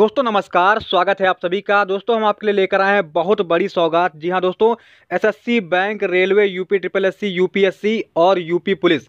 दोस्तों नमस्कार स्वागत है आप सभी का दोस्तों हम आपके लिए लेकर आए हैं बहुत बड़ी सौगात जी हाँ दोस्तों SSC bank railway UP triple SC UPSC और यूपी पुलिस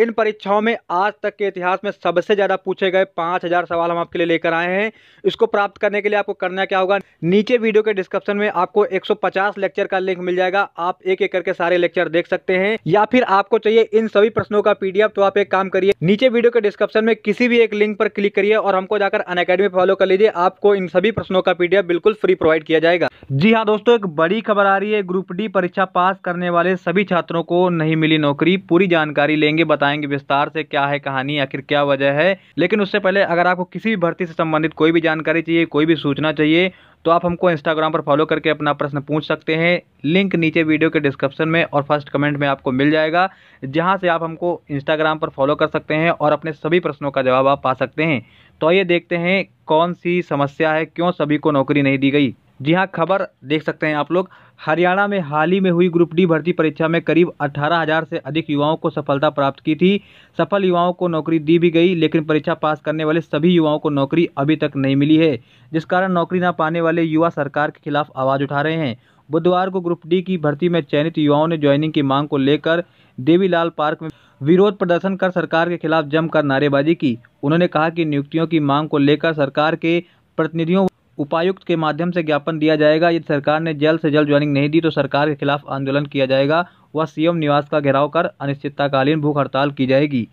इन परीक्षाओं में आज तक के इतिहास में सबसे ज़्यादा पूछे गए पांच हज़ार सवाल हम आपके लिए लेकर आए हैं इसको प्राप्त करने के लिए आपको करना क्या होगा नीचे वीडियो के डिस्क्रिप्शन में आपको 150 लेक्चर का लिंक मिल जाएगा आप एक एक करके सारे लेक्चर देख सकते हैं या फिर आपको चाहिए इन सभी प्रश्नों का पीडीएफ तो आप एक काम करिए नीचे वीडियो के डिस्क्रिप्शन में किसी भी एक लिंक पर क्लिक करिए और हमको जाकर अन फॉलो कर लीजिए आपको इन सभी प्रश्नों का पीडीएफ बिल्कुल फ्री प्रोवाइड किया जाएगा जी हाँ दोस्तों एक बड़ी खबर आ रही है ग्रुप डी परीक्षा पास करने वाले सभी छात्रों को नहीं मिली नौकरी पूरी जानकारी लेंगे बता बताएंगे विस्तार से क्या है कहानी आखिर क्या वजह है लेकिन उससे पहले अगर आपको किसी भी भर्ती से संबंधित कोई भी जानकारी चाहिए कोई भी सूचना चाहिए तो आप हमको इंस्टाग्राम पर फॉलो करके अपना प्रश्न पूछ सकते हैं लिंक नीचे वीडियो के डिस्क्रिप्शन में और फर्स्ट कमेंट में आपको मिल जाएगा जहां से आप हमको इंस्टाग्राम पर फॉलो कर सकते हैं और अपने सभी प्रश्नों का जवाब आप पा सकते हैं तो आइए देखते हैं कौन सी समस्या है क्यों सभी को नौकरी नहीं दी गई जी हाँ खबर देख सकते हैं आप लोग हरियाणा में हाल ही में हुई ग्रुप डी भर्ती परीक्षा में करीब 18,000 से अधिक युवाओं को सफलता प्राप्त की थी सफल युवाओं को नौकरी दी भी गई लेकिन परीक्षा पास करने वाले सभी युवाओं को नौकरी अभी तक नहीं मिली है जिस कारण नौकरी ना पाने वाले युवा सरकार के खिलाफ आवाज़ उठा रहे हैं बुधवार को ग्रुप डी की भर्ती में चयनित युवाओं ने ज्वाइनिंग की मांग को लेकर देवीलाल पार्क में विरोध प्रदर्शन कर सरकार के खिलाफ जमकर नारेबाजी की उन्होंने कहा कि नियुक्तियों की मांग को लेकर सरकार के प्रतिनिधियों उपायुक्त के माध्यम से ज्ञापन दिया जाएगा यदि सरकार ने जल्द से जल्द ज्वाइनिंग नहीं दी तो सरकार के खिलाफ आंदोलन किया जाएगा व सीएम निवास का घेराव कर अनिश्चितताकालीन भूख हड़ताल की जाएगी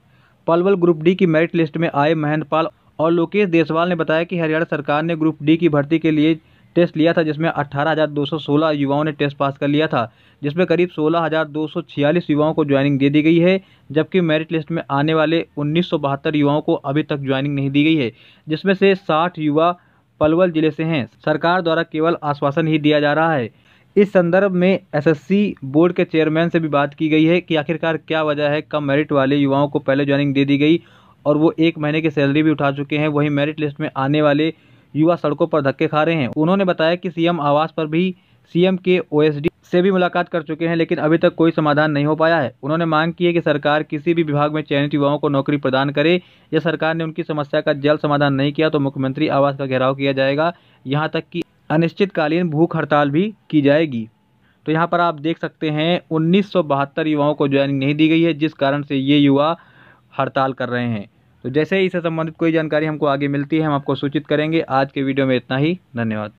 पलवल ग्रुप डी की मेरिट लिस्ट में आए महेंद्र पाल और लोकेश देसवाल ने बताया कि हरियाणा सरकार ने ग्रुप डी की भर्ती के लिए टेस्ट लिया था जिसमें 18,216 युवाओं ने टेस्ट पास कर लिया था जिसमें करीब 16,246 युवाओं को ज्वाइनिंग दे दी गई है जबकि मेरिट लिस्ट में आने वाले उन्नीस युवाओं को अभी तक ज्वाइनिंग नहीं दी गई है जिसमें से 60 युवा पलवल जिले से हैं सरकार द्वारा केवल आश्वासन ही दिया जा रहा है इस संदर्भ में एसएससी बोर्ड के चेयरमैन से भी बात की गई है कि आखिरकार क्या वजह है कम मेरिट वाले युवाओं को पहले ज्वाइनिंग दे दी गई और वो एक महीने की सैलरी भी उठा चुके हैं वहीं मेरिट लिस्ट में आने वाले युवा सड़कों पर धक्के खा रहे हैं उन्होंने बताया कि सीएम आवास पर भी सीएम के ओएसडी से भी मुलाकात कर चुके हैं लेकिन अभी तक कोई समाधान नहीं हो पाया है उन्होंने मांग की है कि सरकार किसी भी विभाग में चयनित युवाओं को नौकरी प्रदान करे या सरकार ने उनकी समस्या का जल्द समाधान नहीं किया तो मुख्यमंत्री आवास का घेराव किया जाएगा यहाँ तक कि अनिश्चितकालीन भूख हड़ताल भी की जाएगी तो यहाँ पर आप देख सकते हैं उन्नीस युवाओं को ज्वाइनिंग नहीं दी गई है जिस कारण से ये युवा हड़ताल कर रहे हैं तो जैसे ही इससे संबंधित कोई जानकारी हमको आगे मिलती है हम आपको सूचित करेंगे आज के वीडियो में इतना ही धन्यवाद